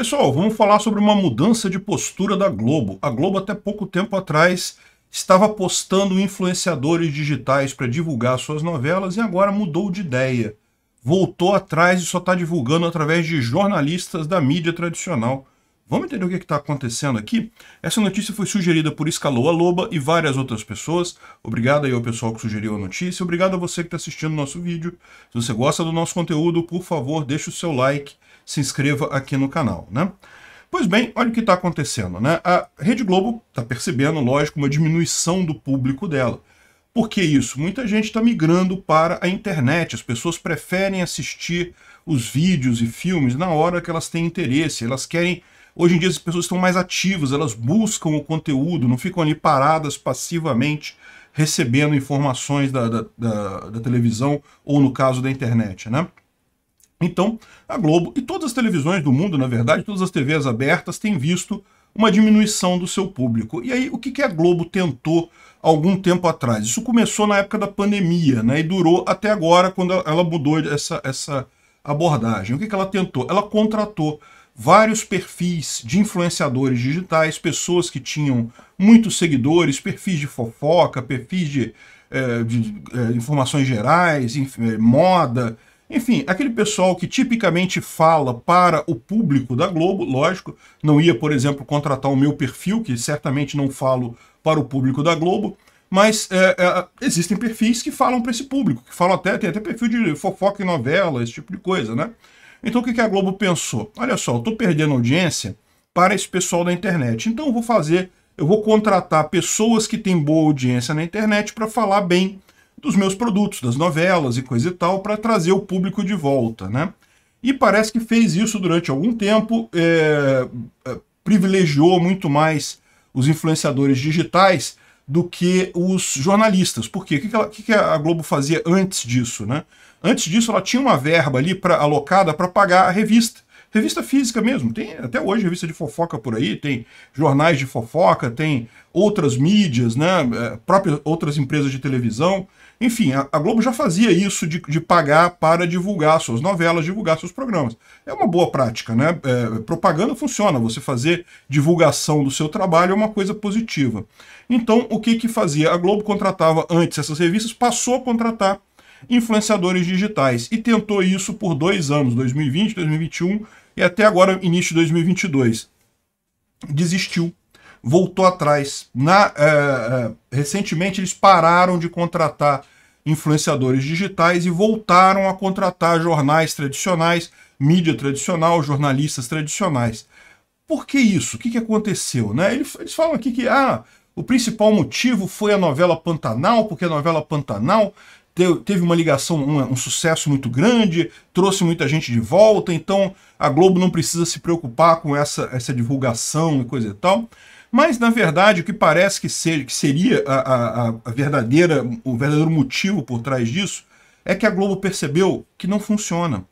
Pessoal, vamos falar sobre uma mudança de postura da Globo. A Globo, até pouco tempo atrás, estava postando influenciadores digitais para divulgar suas novelas e agora mudou de ideia. Voltou atrás e só está divulgando através de jornalistas da mídia tradicional. Vamos entender o que é está acontecendo aqui? Essa notícia foi sugerida por Escaloa Loba e várias outras pessoas. Obrigado aí ao pessoal que sugeriu a notícia. Obrigado a você que está assistindo o nosso vídeo. Se você gosta do nosso conteúdo, por favor, deixe o seu like, se inscreva aqui no canal, né? Pois bem, olha o que está acontecendo, né? A Rede Globo está percebendo, lógico, uma diminuição do público dela. Por que isso? Muita gente está migrando para a internet. As pessoas preferem assistir os vídeos e filmes na hora que elas têm interesse. Elas querem Hoje em dia as pessoas estão mais ativas, elas buscam o conteúdo, não ficam ali paradas passivamente recebendo informações da, da, da, da televisão ou no caso da internet, né? Então, a Globo e todas as televisões do mundo, na verdade, todas as TVs abertas têm visto uma diminuição do seu público. E aí, o que, que a Globo tentou algum tempo atrás? Isso começou na época da pandemia, né? E durou até agora, quando ela mudou essa, essa abordagem. O que, que ela tentou? Ela contratou vários perfis de influenciadores digitais, pessoas que tinham muitos seguidores, perfis de fofoca, perfis de, eh, de eh, informações gerais, inf eh, moda, enfim, aquele pessoal que tipicamente fala para o público da Globo, lógico, não ia, por exemplo, contratar o meu perfil, que certamente não falo para o público da Globo, mas é, é, existem perfis que falam para esse público, que falam até, tem até perfil de fofoca e novela, esse tipo de coisa, né? Então o que a Globo pensou? Olha só, eu estou perdendo audiência para esse pessoal da internet. Então eu vou fazer, eu vou contratar pessoas que têm boa audiência na internet para falar bem dos meus produtos, das novelas e coisa e tal, para trazer o público de volta, né? E parece que fez isso durante algum tempo, é, é privilegiou muito mais os influenciadores digitais do que os jornalistas. Por quê? O que, que, ela, que, que a Globo fazia antes disso, né? Antes disso, ela tinha uma verba ali pra, alocada para pagar a revista. Revista física mesmo, tem até hoje revista de fofoca por aí, tem jornais de fofoca, tem outras mídias, né, é, próprias outras empresas de televisão. Enfim, a, a Globo já fazia isso de, de, pagar para divulgar suas novelas, divulgar seus programas. É uma boa prática, né? É, propaganda funciona, você fazer divulgação do seu trabalho é uma coisa positiva. Então, o que que fazia? A Globo contratava antes essas revistas, passou a contratar influenciadores digitais e tentou isso por dois anos, 2020, 2021 e até agora início de 2022. Desistiu, voltou atrás. Na, é, é, recentemente eles pararam de contratar influenciadores digitais e voltaram a contratar jornais tradicionais, mídia tradicional, jornalistas tradicionais. Por que isso? O que, que aconteceu? Né? Eles, eles falam aqui que ah, o principal motivo foi a novela Pantanal, porque a novela Pantanal teve uma ligação, um, um sucesso muito grande, trouxe muita gente de volta, então a Globo não precisa se preocupar com essa, essa divulgação e coisa e tal. Mas, na verdade, o que parece que, seja que seria a, a, a verdadeira, o verdadeiro motivo por trás disso é que a Globo percebeu que não funciona.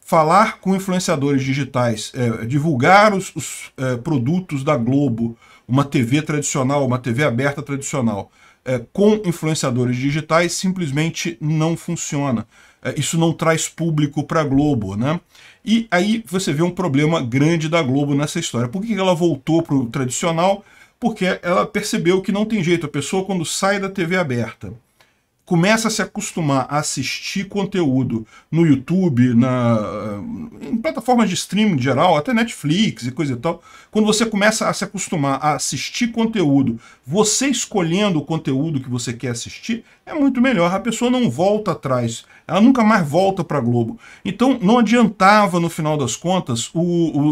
Falar com influenciadores digitais, é, divulgar os, os é, produtos da Globo uma TV tradicional, uma TV aberta tradicional, é, com influenciadores digitais simplesmente não funciona. É, isso não traz público para a Globo, né? E aí você vê um problema grande da Globo nessa história. Por que ela voltou para o tradicional? Porque ela percebeu que não tem jeito, a pessoa quando sai da TV aberta começa a se acostumar a assistir conteúdo no YouTube, na, em plataformas de streaming em geral, até Netflix e coisa e tal, quando você começa a se acostumar a assistir conteúdo, você escolhendo o conteúdo que você quer assistir, é muito melhor. A pessoa não volta atrás, ela nunca mais volta para Globo. Então não adiantava, no final das contas, o,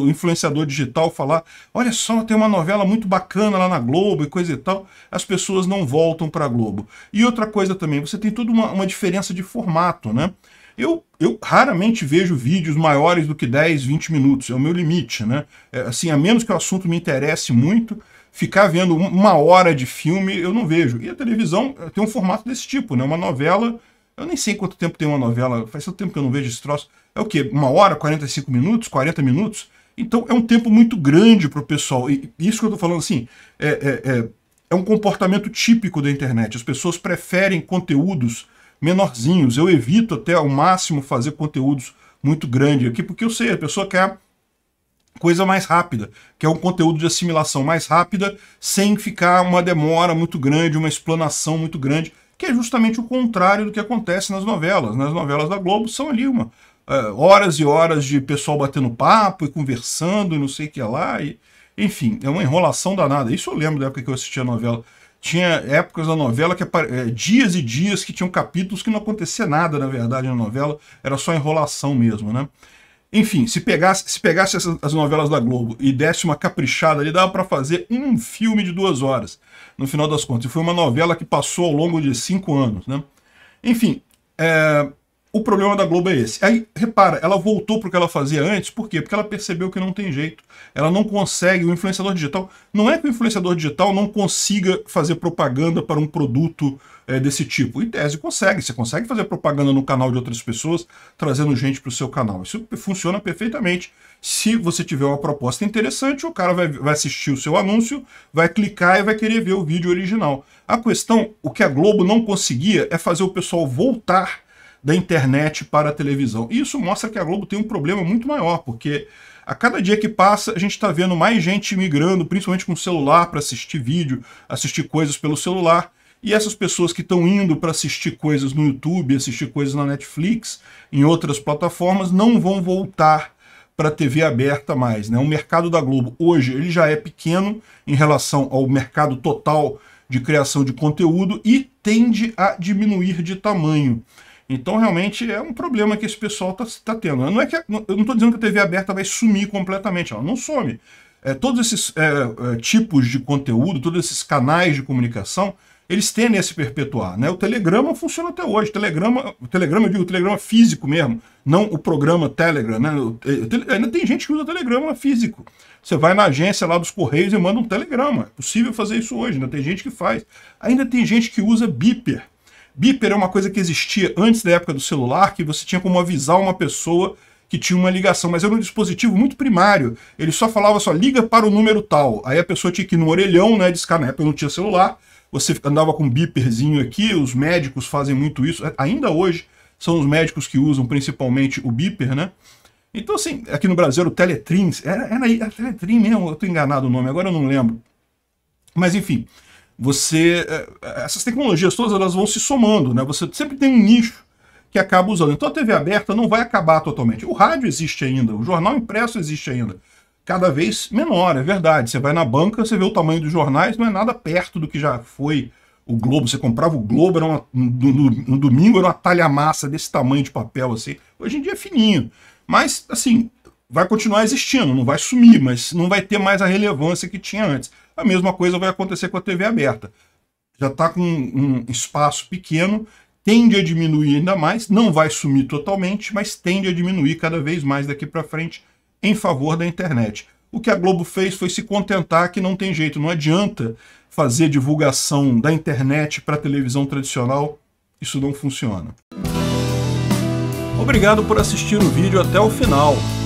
o influenciador digital falar: olha só, tem uma novela muito bacana lá na Globo e coisa e tal. As pessoas não voltam para Globo. E outra coisa também, também. Você tem toda uma, uma diferença de formato, né? Eu, eu, raramente vejo vídeos maiores do que 10, 20 minutos, é o meu limite, né? É, assim, a menos que o assunto me interesse muito, ficar vendo uma hora de filme eu não vejo. E a televisão eh, tem um formato desse tipo, né? Uma novela, eu nem sei quanto tempo tem uma novela, faz tanto tempo que eu não vejo esse troço. É o quê? Uma hora, 45 minutos, 40 minutos? Então é um tempo muito grande para o pessoal. E isso que eu estou falando assim, é, é, é é um comportamento típico da internet. As pessoas preferem conteúdos menorzinhos. Eu evito até ao máximo fazer conteúdos muito grandes aqui, porque eu sei, a pessoa quer coisa mais rápida, quer um conteúdo de assimilação mais rápida, sem ficar uma demora muito grande, uma explanação muito grande, que é justamente o contrário do que acontece nas novelas. Nas novelas da Globo são ali uma uh, horas e horas de pessoal batendo papo e conversando e não sei o que lá, e, enfim, é uma enrolação danada. Isso eu lembro da época que eu assistia a novela. Tinha épocas da novela que é, dias e dias que tinham capítulos que não acontecia nada, na verdade, na novela. Era só enrolação mesmo, né? Enfim, se pegasse, se pegasse as, as novelas da Globo e desse uma caprichada ali, dava para fazer um filme de duas horas, no final das contas. E foi uma novela que passou ao longo de cinco anos, né? Enfim, é, o problema da Globo é esse. Aí, repara, ela voltou para o que ela fazia antes, por quê? Porque ela percebeu que não tem jeito. Ela não consegue, o influenciador digital. Não é que o influenciador digital não consiga fazer propaganda para um produto é, desse tipo. Em tese, consegue. Você consegue fazer propaganda no canal de outras pessoas, trazendo gente para o seu canal. Isso funciona perfeitamente. Se você tiver uma proposta interessante, o cara vai, vai assistir o seu anúncio, vai clicar e vai querer ver o vídeo original. A questão, o que a Globo não conseguia é fazer o pessoal voltar da internet para a televisão. E isso mostra que a Globo tem um problema muito maior, porque a cada dia que passa, a gente está vendo mais gente migrando, principalmente com celular, para assistir vídeo, assistir coisas pelo celular. E essas pessoas que estão indo para assistir coisas no YouTube, assistir coisas na Netflix, em outras plataformas, não vão voltar para a TV aberta mais. Né? O mercado da Globo hoje ele já é pequeno em relação ao mercado total de criação de conteúdo e tende a diminuir de tamanho. Então, realmente, é um problema que esse pessoal está tá tendo. Não é que, eu não estou dizendo que a TV aberta vai sumir completamente, ela não some. É, todos esses é, é, tipos de conteúdo, todos esses canais de comunicação, eles tendem a se perpetuar. Né? O Telegrama funciona até hoje. O Telegrama, o Telegrama, eu digo, o Telegrama físico mesmo, não o programa Telegram. Né? O, é, ainda tem gente que usa Telegrama físico. Você vai na agência lá dos Correios e manda um telegrama. É possível fazer isso hoje, ainda tem gente que faz. Ainda tem gente que usa beeper. Beeper é uma coisa que existia antes da época do celular, que você tinha como avisar uma pessoa que tinha uma ligação, mas era um dispositivo muito primário. Ele só falava só, liga para o número tal. Aí a pessoa tinha que ir no orelhão, né, discar, na época não tinha celular, você andava com um beeperzinho aqui, os médicos fazem muito isso, é, ainda hoje são os médicos que usam principalmente o beeper, né? Então, assim, aqui no Brasil era o Teletrins, era, era, era Teletrin mesmo, eu tô enganado o nome, agora eu não lembro. Mas, enfim, você eh, eh, essas tecnologias todas elas vão se somando, né? Você sempre tem um nicho que acaba usando. Então a TV aberta não vai acabar totalmente. O rádio existe ainda, o jornal impresso existe ainda. Cada vez menor, é verdade. Você vai na banca, você vê o tamanho dos jornais, não é nada perto do que já foi o Globo. Você comprava o Globo, era uma, no, no, no domingo era uma talha massa desse tamanho de papel assim. Hoje em dia é fininho. Mas, assim, vai continuar existindo, não vai sumir, mas não vai ter mais a relevância que tinha antes. A mesma coisa vai acontecer com a TV aberta. Já está com um espaço pequeno, tende a diminuir ainda mais, não vai sumir totalmente, mas tende a diminuir cada vez mais daqui para frente em favor da internet. O que a Globo fez foi se contentar que não tem jeito, não adianta fazer divulgação da internet para televisão tradicional, isso não funciona. Obrigado por assistir o vídeo até o final.